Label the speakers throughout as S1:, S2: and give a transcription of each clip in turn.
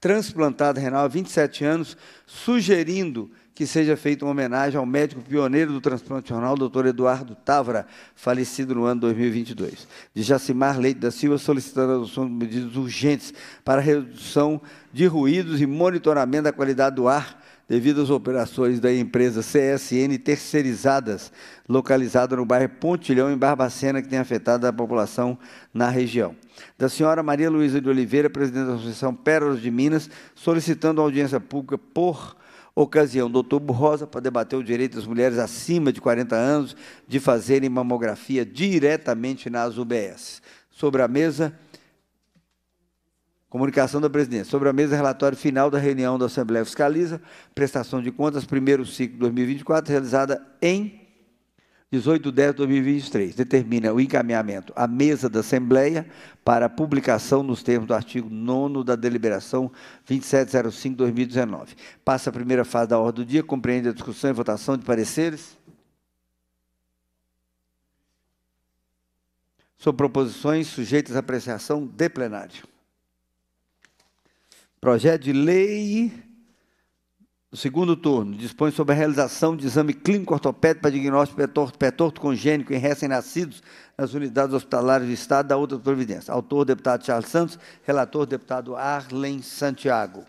S1: transplantado renal há 27 anos, sugerindo que seja feita uma homenagem ao médico pioneiro do transplante renal, Dr. Eduardo Távora, falecido no ano 2022. De Jacimar Leite da Silva, solicitando a adoção de medidas urgentes para redução de ruídos e monitoramento da qualidade do ar devido às operações da empresa CSN terceirizadas, localizada no bairro Pontilhão, em Barbacena, que tem afetado a população na região. Da senhora Maria Luísa de Oliveira, presidente da Associação Pérolas de Minas, solicitando audiência pública por ocasião do Outubro Rosa para debater o direito das mulheres acima de 40 anos de fazerem mamografia diretamente nas UBS. Sobre a mesa, Comunicação da presidência. Sobre a mesa, relatório final da reunião da Assembleia Fiscaliza, prestação de contas, primeiro ciclo 2024, realizada em 18 de 10 de 2023. Determina o encaminhamento à mesa da Assembleia para publicação nos termos do artigo 9 da deliberação 2705-2019. Passa a primeira fase da ordem do dia, compreende a discussão e votação de pareceres. Sobre proposições sujeitas à apreciação de plenário. Projeto de lei do segundo turno dispõe sobre a realização de exame clínico ortopédico para diagnóstico petorto, petorto congênico em recém-nascidos nas unidades hospitalares do Estado da outra providência. Autor, deputado Charles Santos. Relator, deputado Arlen Santiago.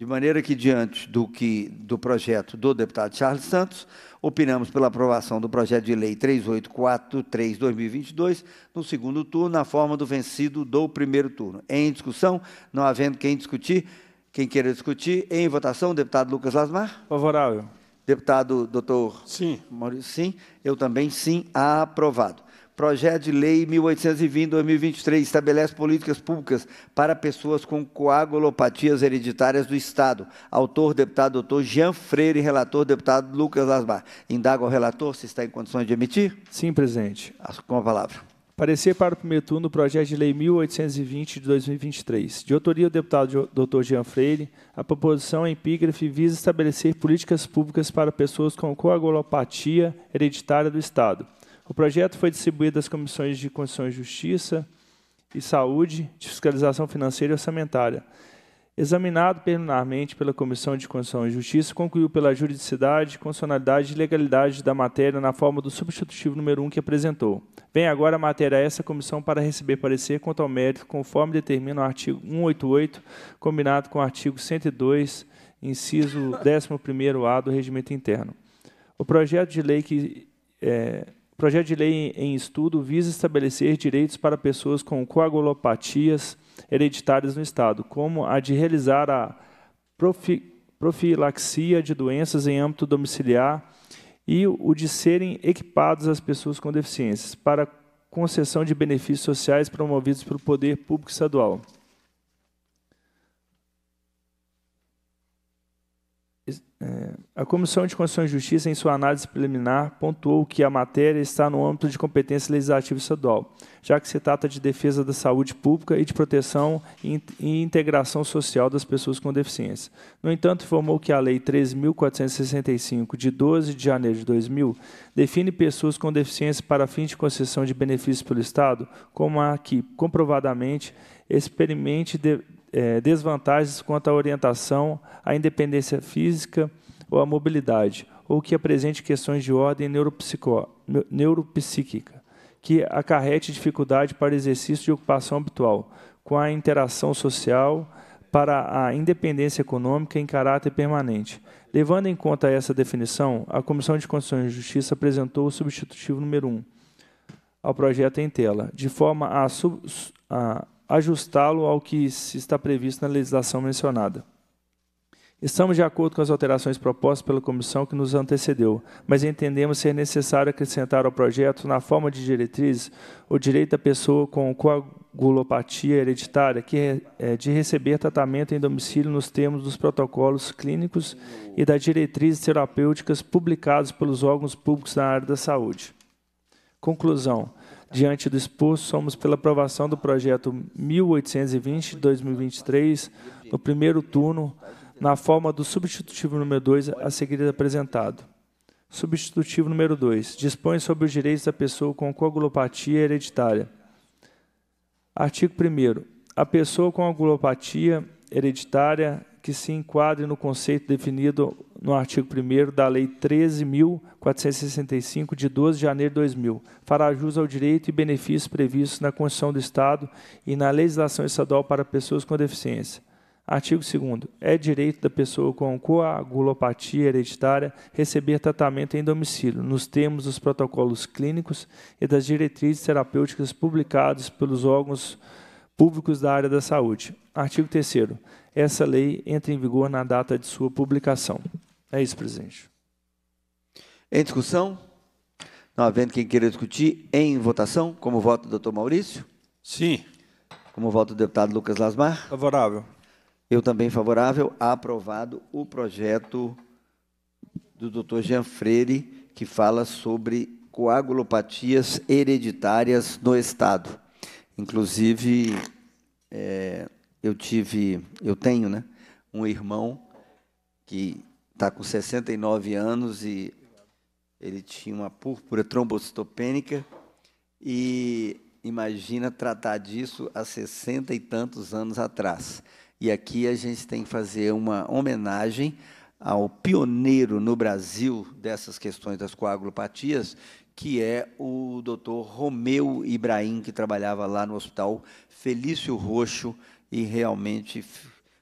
S1: De maneira que, diante do, que, do projeto do deputado Charles Santos, opinamos pela aprovação do projeto de lei 3843-2022, no segundo turno, na forma do vencido do primeiro turno. Em discussão, não havendo quem discutir, quem queira discutir, em votação, deputado Lucas Lasmar.
S2: Favorável.
S1: Deputado doutor Sim. Maurício, sim. Eu também sim, aprovado. Projeto de Lei 1820-2023 estabelece políticas públicas para pessoas com coagulopatias hereditárias do Estado. Autor, deputado doutor Jean Freire, relator, deputado Lucas Lasmar. Indaga o relator se está em condições de emitir? Sim, presidente. Ah, com a palavra.
S2: Parecer para o primeiro turno do projeto de lei 1820 de 2023. De autoria do deputado Dr. Jean Freire, a proposição em é epígrafe visa estabelecer políticas públicas para pessoas com coagulopatia hereditária do Estado. O projeto foi distribuído às comissões de Constituição e Justiça e Saúde, de Fiscalização Financeira e Orçamentária. Examinado preliminarmente pela Comissão de Constituição e Justiça, concluiu pela juridicidade, constitucionalidade e legalidade da matéria na forma do substitutivo número 1 que apresentou. Vem agora a matéria a essa comissão para receber parecer quanto ao mérito, conforme determina o artigo 188, combinado com o artigo 102, inciso 11º A do Regimento Interno. O projeto de lei que é, projeto de lei em estudo visa estabelecer direitos para pessoas com coagulopatias hereditárias no Estado, como a de realizar a profi profilaxia de doenças em âmbito domiciliar e o de serem equipados as pessoas com deficiências para concessão de benefícios sociais promovidos pelo poder público estadual. a Comissão de Constituição e Justiça, em sua análise preliminar, pontuou que a matéria está no âmbito de competência legislativa estadual, já que se trata de defesa da saúde pública e de proteção e integração social das pessoas com deficiência. No entanto, informou que a Lei 3.465, de 12 de janeiro de 2000, define pessoas com deficiência para fim de concessão de benefícios pelo Estado como a que, comprovadamente, experimente de é, desvantagens quanto à orientação, à independência física ou à mobilidade, ou que apresente questões de ordem neuropsico, neuropsíquica, que acarrete dificuldade para exercício de ocupação habitual, com a interação social para a independência econômica em caráter permanente. Levando em conta essa definição, a Comissão de Constituição e Justiça apresentou o substitutivo número 1 ao projeto em tela, de forma a, sub, a ajustá-lo ao que se está previsto na legislação mencionada. Estamos de acordo com as alterações propostas pela comissão que nos antecedeu, mas entendemos ser necessário acrescentar ao projeto, na forma de diretrizes, o direito da pessoa com coagulopatia hereditária que é de receber tratamento em domicílio nos termos dos protocolos clínicos e das diretrizes terapêuticas publicados pelos órgãos públicos na área da saúde. Conclusão. Diante do exposto, somos pela aprovação do projeto 1820-2023, no primeiro turno, na forma do substitutivo número 2 a seguir apresentado. Substitutivo número 2. Dispõe sobre os direitos da pessoa com coagulopatia hereditária. Artigo 1. A pessoa com coagulopatia hereditária que se enquadre no conceito definido no artigo 1 da Lei 13.465, de 12 de janeiro de 2000. Fará jus ao direito e benefícios previstos na Constituição do Estado e na legislação estadual para pessoas com deficiência. Artigo 2. É direito da pessoa com coagulopatia hereditária receber tratamento em domicílio, nos termos dos protocolos clínicos e das diretrizes terapêuticas publicados pelos órgãos públicos da área da saúde. Artigo 3. Essa lei entra em vigor na data de sua publicação. É isso, presidente.
S1: Em discussão? Não havendo quem queira discutir, em votação, como voto o doutor Maurício? Sim. Como voto o deputado Lucas Lasmar? Favorável. Eu também favorável. Aprovado o projeto do doutor Jean Freire, que fala sobre coagulopatias hereditárias no Estado. Inclusive, é, eu tive, eu tenho, né, um irmão que está com 69 anos e ele tinha uma púrpura trombocitopênica e imagina tratar disso há 60 e tantos anos atrás. E aqui a gente tem que fazer uma homenagem ao pioneiro no Brasil dessas questões das coagulopatias, que é o doutor Romeu Ibrahim, que trabalhava lá no Hospital Felício Roxo e realmente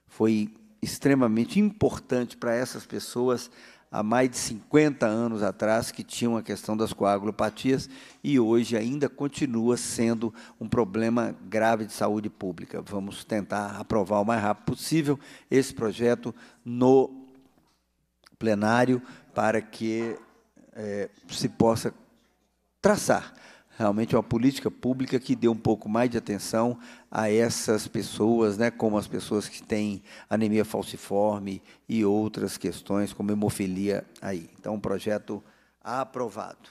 S1: foi extremamente importante para essas pessoas há mais de 50 anos atrás, que tinham a questão das coagulopatias, e hoje ainda continua sendo um problema grave de saúde pública. Vamos tentar aprovar o mais rápido possível esse projeto no plenário para que é, se possa traçar realmente é uma política pública que dê um pouco mais de atenção a essas pessoas, né, como as pessoas que têm anemia falciforme e outras questões, como hemofilia aí. Então, um projeto aprovado.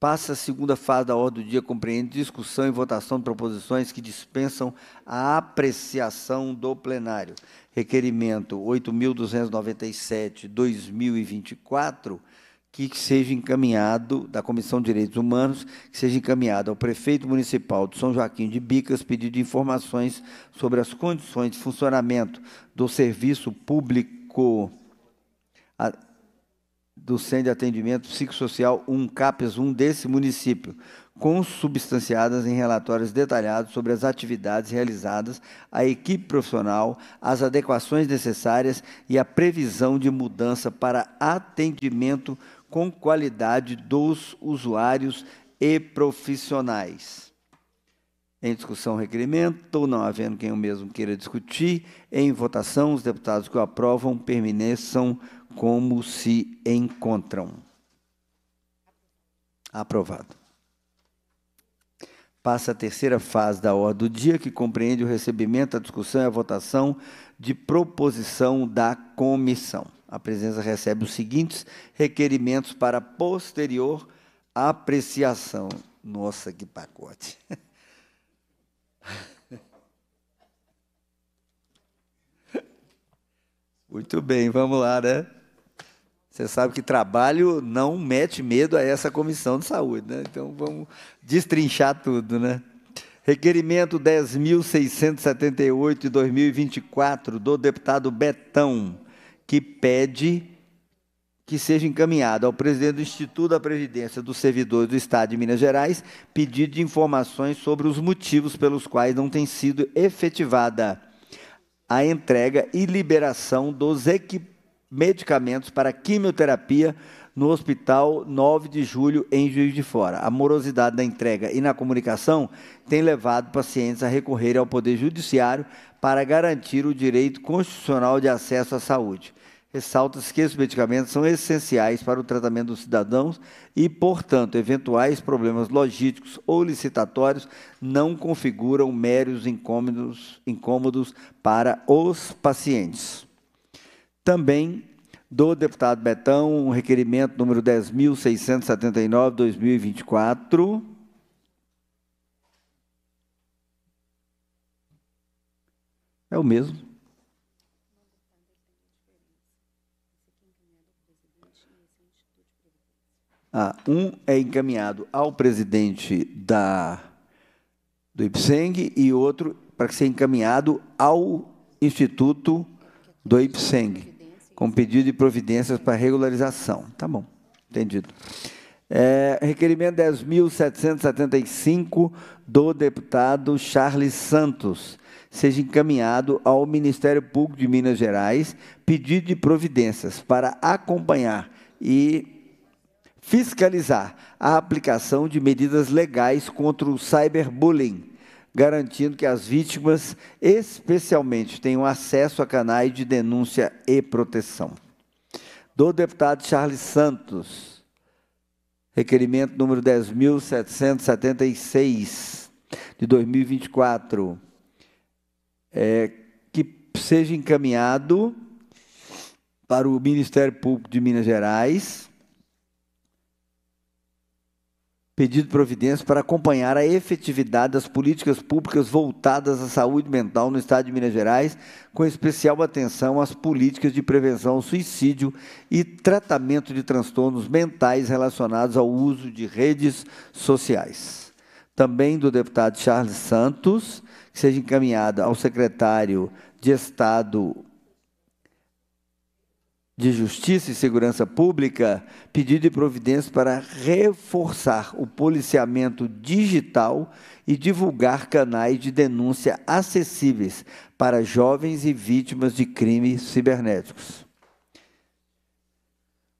S1: Passa a segunda fase da ordem do dia, compreende discussão e votação de proposições que dispensam a apreciação do plenário. Requerimento 8.297, 2024 que seja encaminhado, da Comissão de Direitos Humanos, que seja encaminhado ao prefeito municipal de São Joaquim de Bicas pedido informações sobre as condições de funcionamento do serviço público a, do Centro de Atendimento Psicossocial 1, CAPES 1 desse município, consubstanciadas em relatórios detalhados sobre as atividades realizadas, a equipe profissional, as adequações necessárias e a previsão de mudança para atendimento com qualidade dos usuários e profissionais. Em discussão, requerimento, não havendo quem o mesmo queira discutir. Em votação, os deputados que o aprovam permaneçam como se encontram. Aprovado. Passa a terceira fase da ordem do dia, que compreende o recebimento, a discussão e a votação de proposição da comissão a presença recebe os seguintes requerimentos para posterior apreciação. Nossa, que pacote! Muito bem, vamos lá, né? Você sabe que trabalho não mete medo a essa comissão de saúde, né? Então vamos destrinchar tudo, né? Requerimento 10.678 de 2024 do deputado Betão que pede que seja encaminhado ao presidente do Instituto da Previdência dos Servidores do Estado de Minas Gerais pedido de informações sobre os motivos pelos quais não tem sido efetivada a entrega e liberação dos medicamentos para quimioterapia no Hospital 9 de Julho, em Juiz de Fora. A morosidade da entrega e na comunicação tem levado pacientes a recorrerem ao Poder Judiciário para garantir o direito constitucional de acesso à saúde. Ressalta-se que esses medicamentos são essenciais para o tratamento dos cidadãos e, portanto, eventuais problemas logísticos ou licitatórios não configuram meros incômodos, incômodos para os pacientes. Também do deputado Betão, requerimento número 10.679, 2024. É o mesmo. Ah, um é encaminhado ao presidente da, do IPSENG e outro para ser encaminhado ao Instituto do IPSENG com pedido de providências para regularização. Tá bom, entendido. É, requerimento 10.775 do deputado Charles Santos seja encaminhado ao Ministério Público de Minas Gerais pedido de providências para acompanhar e fiscalizar a aplicação de medidas legais contra o cyberbullying garantindo que as vítimas, especialmente, tenham acesso a canais de denúncia e proteção. Do deputado Charles Santos, requerimento número 10.776, de 2024, é, que seja encaminhado para o Ministério Público de Minas Gerais pedido providência para acompanhar a efetividade das políticas públicas voltadas à saúde mental no Estado de Minas Gerais, com especial atenção às políticas de prevenção ao suicídio e tratamento de transtornos mentais relacionados ao uso de redes sociais. Também do deputado Charles Santos, que seja encaminhada ao secretário de Estado de Justiça e Segurança Pública pedido de providência para reforçar o policiamento digital e divulgar canais de denúncia acessíveis para jovens e vítimas de crimes cibernéticos.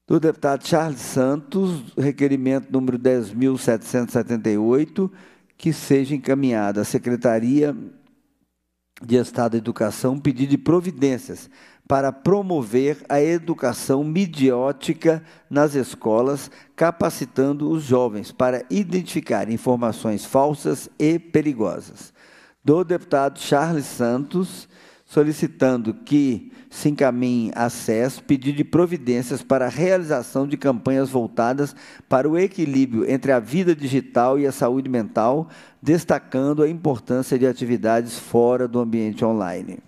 S1: Do deputado Charles Santos, requerimento número 10.778, que seja encaminhado à Secretaria de Estado da Educação pedido de providências para promover a educação midiótica nas escolas, capacitando os jovens para identificar informações falsas e perigosas. Do deputado Charles Santos, solicitando que se encaminhe acesso, pedido de providências para a realização de campanhas voltadas para o equilíbrio entre a vida digital e a saúde mental, destacando a importância de atividades fora do ambiente online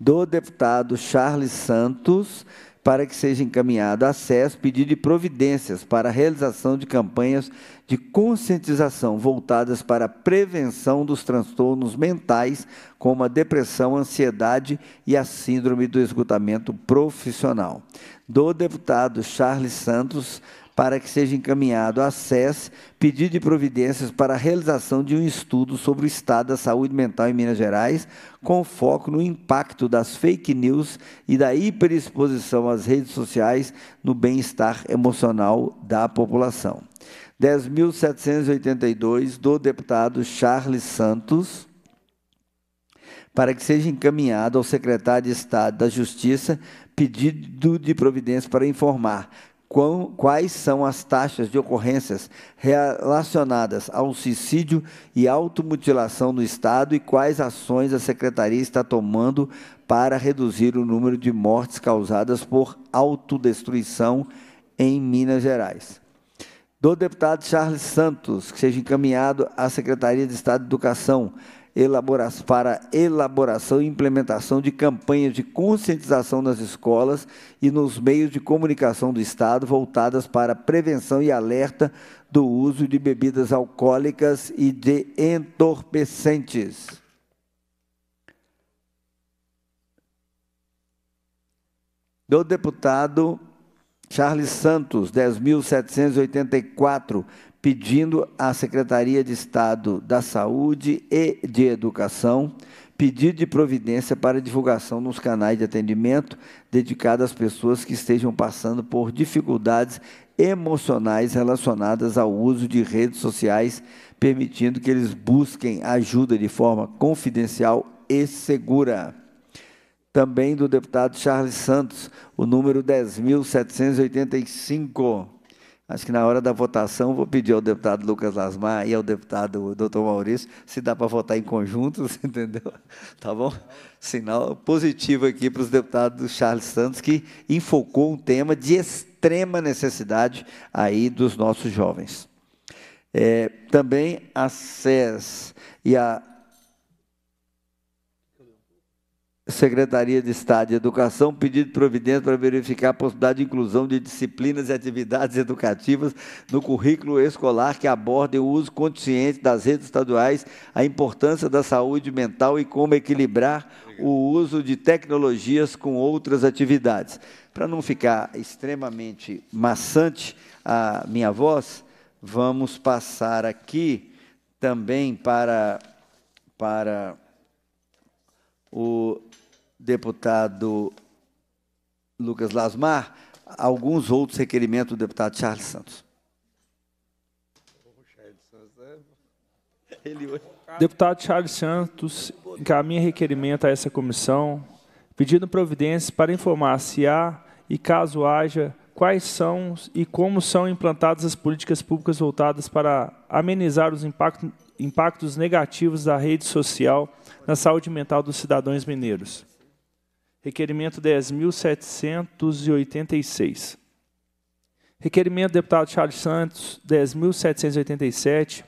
S1: do deputado Charles Santos para que seja encaminhado a acesso pedido de providências para a realização de campanhas de conscientização voltadas para a prevenção dos transtornos mentais, como a depressão, ansiedade e a síndrome do esgotamento profissional. Do deputado Charles Santos para que seja encaminhado à SES pedido de providências para a realização de um estudo sobre o estado da saúde mental em Minas Gerais, com foco no impacto das fake news e da hiperexposição às redes sociais no bem-estar emocional da população. 10.782 do deputado Charles Santos para que seja encaminhado ao secretário de Estado da Justiça pedido de providência para informar quais são as taxas de ocorrências relacionadas ao suicídio e automutilação no Estado e quais ações a Secretaria está tomando para reduzir o número de mortes causadas por autodestruição em Minas Gerais. Do deputado Charles Santos, que seja encaminhado à Secretaria de Estado de Educação para elaboração e implementação de campanhas de conscientização nas escolas e nos meios de comunicação do Estado voltadas para prevenção e alerta do uso de bebidas alcoólicas e de entorpecentes. Do deputado Charles Santos, 10.784, pedindo à Secretaria de Estado da Saúde e de Educação pedido de providência para divulgação nos canais de atendimento dedicados às pessoas que estejam passando por dificuldades emocionais relacionadas ao uso de redes sociais, permitindo que eles busquem ajuda de forma confidencial e segura. Também do deputado Charles Santos, o número 10785. Acho que na hora da votação vou pedir ao deputado Lucas Lasmar e ao deputado Dr. Maurício se dá para votar em conjunto, entendeu? Tá bom? Sinal positivo aqui para os deputados Charles Santos, que enfocou um tema de extrema necessidade aí dos nossos jovens. É, também a SES e a Secretaria de Estado de Educação pedido de providência para verificar a possibilidade de inclusão de disciplinas e atividades educativas no currículo escolar que abordem o uso consciente das redes estaduais, a importância da saúde mental e como equilibrar o uso de tecnologias com outras atividades. Para não ficar extremamente maçante a minha voz, vamos passar aqui também para para o deputado Lucas Lasmar, alguns outros requerimentos do deputado Charles
S2: Santos. Deputado Charles Santos encaminha requerimento a essa comissão, pedindo providências para informar se há e caso haja quais são e como são implantadas as políticas públicas voltadas para amenizar os impactos, impactos negativos da rede social na saúde mental dos cidadãos mineiros. Requerimento 10.786. Requerimento do deputado Charles Santos, 10.787.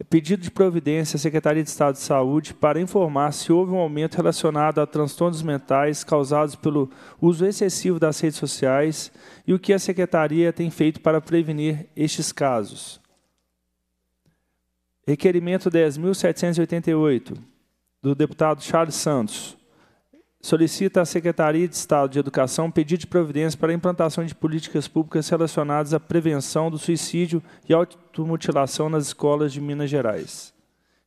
S2: É pedido de providência à Secretaria de Estado de Saúde para informar se houve um aumento relacionado a transtornos mentais causados pelo uso excessivo das redes sociais e o que a Secretaria tem feito para prevenir estes casos. Requerimento 10.788 do deputado Charles Santos. Solicita à Secretaria de Estado de Educação pedido de providência para a implantação de políticas públicas relacionadas à prevenção do suicídio e automutilação nas escolas de Minas Gerais.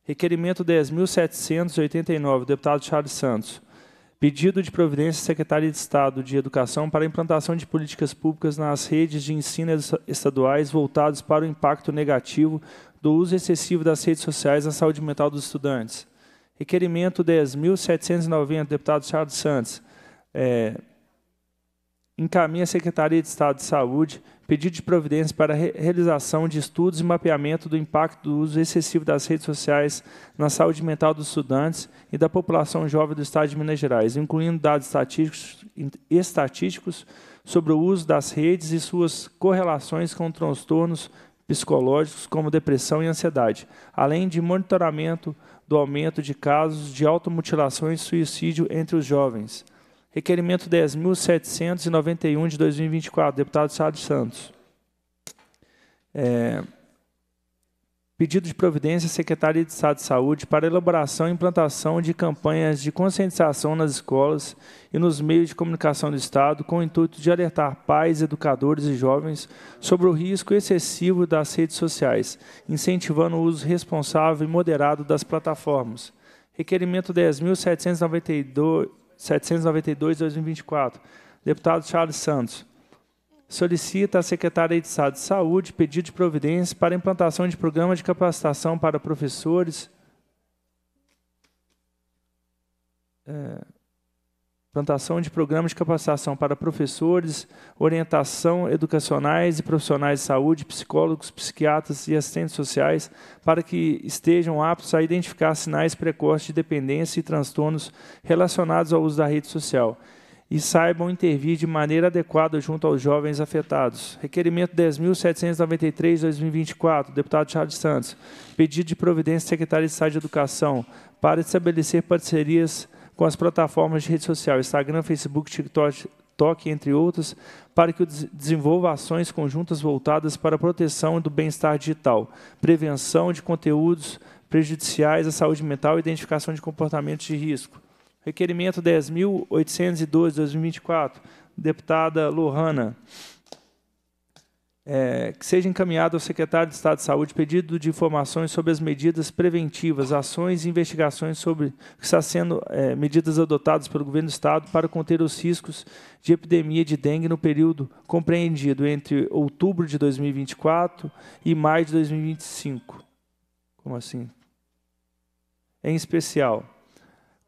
S2: Requerimento 10.789, deputado Charles Santos. Pedido de providência à Secretaria de Estado de Educação para a implantação de políticas públicas nas redes de ensino estaduais voltadas para o impacto negativo do uso excessivo das redes sociais na saúde mental dos estudantes. Requerimento 10.790, deputado Charles Santos. É, encaminha a Secretaria de Estado de Saúde pedido de providência para realização de estudos e mapeamento do impacto do uso excessivo das redes sociais na saúde mental dos estudantes e da população jovem do Estado de Minas Gerais, incluindo dados estatísticos, estatísticos sobre o uso das redes e suas correlações com transtornos psicológicos como depressão e ansiedade, além de monitoramento do aumento de casos de automutilação e suicídio entre os jovens. Requerimento 10.791 de 2024, deputado Sábio Santos. É, pedido de providência à Secretaria de Estado de Saúde para elaboração e implantação de campanhas de conscientização nas escolas e nos meios de comunicação do Estado, com o intuito de alertar pais, educadores e jovens sobre o risco excessivo das redes sociais, incentivando o uso responsável e moderado das plataformas. Requerimento 10.792-2024, deputado Charles Santos solicita à Secretaria de Estado de Saúde pedido de providência para implantação de programa de capacitação para professores. É, implantação de programas de capacitação para professores, orientação educacionais e profissionais de saúde, psicólogos, psiquiatras e assistentes sociais, para que estejam aptos a identificar sinais precoces de dependência e transtornos relacionados ao uso da rede social e saibam intervir de maneira adequada junto aos jovens afetados. Requerimento 10.793-2024, deputado Charles Santos. Pedido de providência secretário de Estado de Educação para estabelecer parcerias com as plataformas de rede social, Instagram, Facebook, TikTok, TikTok, entre outras, para que desenvolva ações conjuntas voltadas para a proteção do bem-estar digital, prevenção de conteúdos prejudiciais à saúde mental e identificação de comportamentos de risco. Requerimento 10.812, 2024, deputada Lohana. É, que seja encaminhado ao secretário de Estado de Saúde pedido de informações sobre as medidas preventivas, ações e investigações sobre que está sendo é, medidas adotadas pelo governo do Estado para conter os riscos de epidemia de dengue no período compreendido entre outubro de 2024 e maio de 2025. Como assim? Em especial,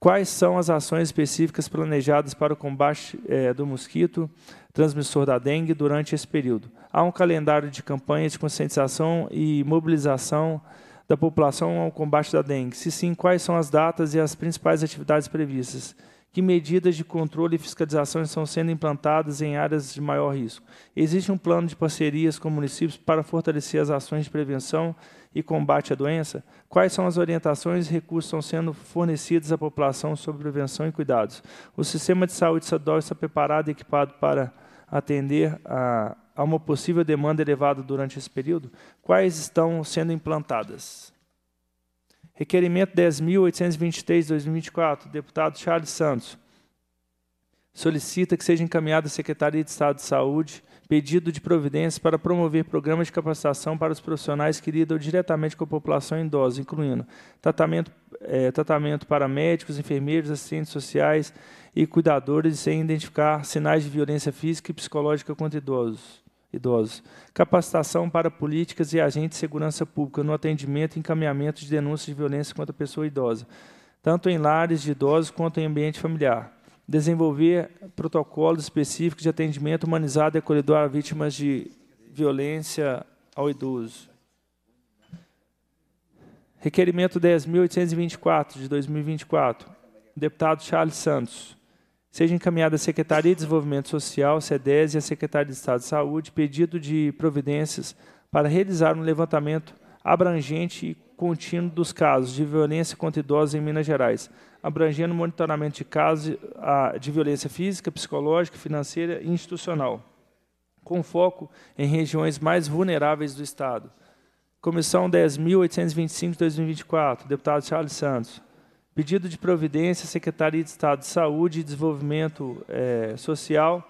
S2: Quais são as ações específicas planejadas para o combate é, do mosquito transmissor da dengue durante esse período? Há um calendário de campanha de conscientização e mobilização da população ao combate da dengue? Se sim, quais são as datas e as principais atividades previstas? Que medidas de controle e fiscalização estão sendo implantadas em áreas de maior risco? Existe um plano de parcerias com municípios para fortalecer as ações de prevenção e combate à doença? Quais são as orientações e recursos que estão sendo fornecidos à população sobre prevenção e cuidados? O sistema de saúde estadual está preparado e equipado para atender a, a uma possível demanda elevada durante esse período? Quais estão sendo implantadas? Requerimento 10.823, 2024, deputado Charles Santos. Solicita que seja encaminhada à Secretaria de Estado de Saúde pedido de providências para promover programas de capacitação para os profissionais que lidam diretamente com a população idosa, incluindo tratamento, é, tratamento para médicos, enfermeiros, assistentes sociais e cuidadores, sem identificar sinais de violência física e psicológica contra idosos. Idosos. Capacitação para políticas e agentes de segurança pública no atendimento e encaminhamento de denúncias de violência contra a pessoa idosa, tanto em lares de idosos quanto em ambiente familiar desenvolver protocolos específicos de atendimento humanizado e acolhedor a vítimas de violência ao idoso. Requerimento 10.824, de 2024, deputado Charles Santos. Seja encaminhada à Secretaria de Desenvolvimento Social, SEDES e à Secretaria de Estado de Saúde pedido de providências para realizar um levantamento abrangente e contínuo dos casos de violência contra idosos em Minas Gerais, abrangendo o monitoramento de casos de violência física, psicológica, financeira e institucional, com foco em regiões mais vulneráveis do Estado. Comissão 10.825 2024, deputado Charles Santos. Pedido de providência, Secretaria de Estado de Saúde e Desenvolvimento é, Social,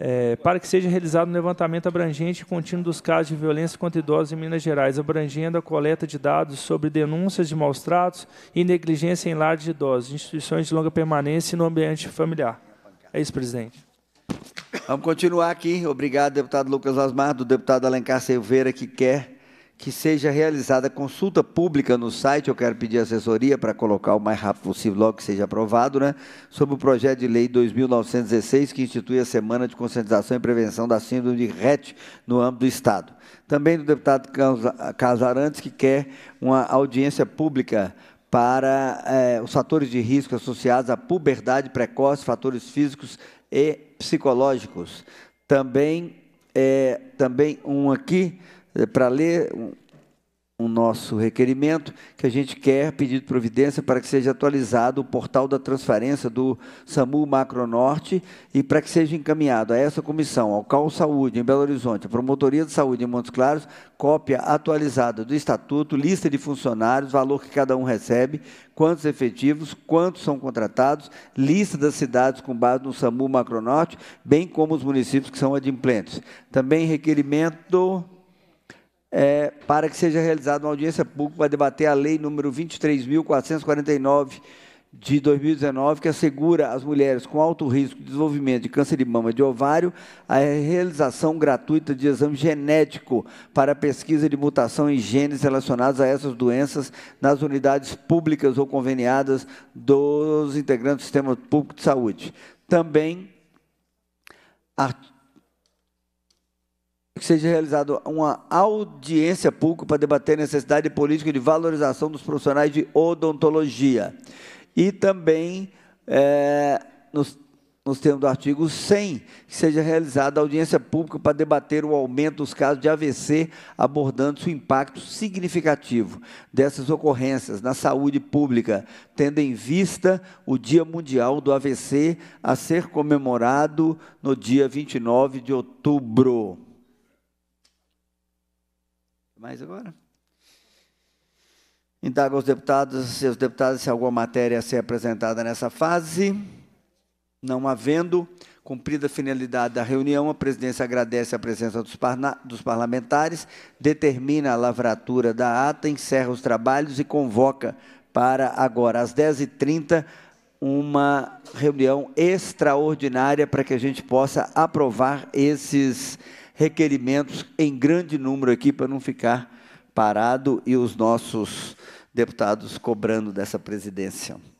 S2: é, para que seja realizado um levantamento abrangente e contínuo dos casos de violência contra idosos em Minas Gerais, abrangendo a coleta de dados sobre denúncias de maus tratos e negligência em lares de idosos, instituições de longa permanência e no ambiente familiar. É isso, presidente.
S1: Vamos continuar aqui. Obrigado, deputado Lucas Asmar, do deputado Alencar Silveira, que quer que seja realizada consulta pública no site, eu quero pedir assessoria para colocar o mais rápido possível, logo que seja aprovado, né, sobre o projeto de lei 2916, que institui a Semana de Conscientização e Prevenção da Síndrome de RET no âmbito do Estado. Também do deputado Casarantes, que quer uma audiência pública para eh, os fatores de risco associados à puberdade precoce, fatores físicos e psicológicos. Também, é, também um aqui é, para ler o nosso requerimento, que a gente quer pedir providência para que seja atualizado o portal da transferência do SAMU Macro Norte e para que seja encaminhado a essa comissão, ao CAL Saúde em Belo Horizonte, à Promotoria de Saúde em Montes Claros, cópia atualizada do estatuto, lista de funcionários, valor que cada um recebe, quantos efetivos, quantos são contratados, lista das cidades com base no SAMU Macro Norte, bem como os municípios que são adimplentes. Também requerimento é, para que seja realizada uma audiência pública para debater a lei número 23.449 de 2019, que assegura às mulheres com alto risco de desenvolvimento de câncer de mama de ovário a realização gratuita de exame genético para pesquisa de mutação em genes relacionados a essas doenças nas unidades públicas ou conveniadas dos integrantes do sistema público de saúde. Também, artigo que seja realizada uma audiência pública para debater a necessidade política de valorização dos profissionais de odontologia. E também, é, nos, nos termos do artigo 100, que seja realizada audiência pública para debater o aumento dos casos de AVC, abordando o impacto significativo dessas ocorrências na saúde pública, tendo em vista o Dia Mundial do AVC a ser comemorado no dia 29 de outubro. Mais agora. Indago então, aos deputados, seus deputados, se alguma matéria a ser apresentada nessa fase. Não havendo, cumprida a finalidade da reunião, a presidência agradece a presença dos, parna, dos parlamentares, determina a lavratura da ata, encerra os trabalhos e convoca para agora, às 10h30, uma reunião extraordinária para que a gente possa aprovar esses requerimentos em grande número aqui para não ficar parado e os nossos deputados cobrando dessa presidência.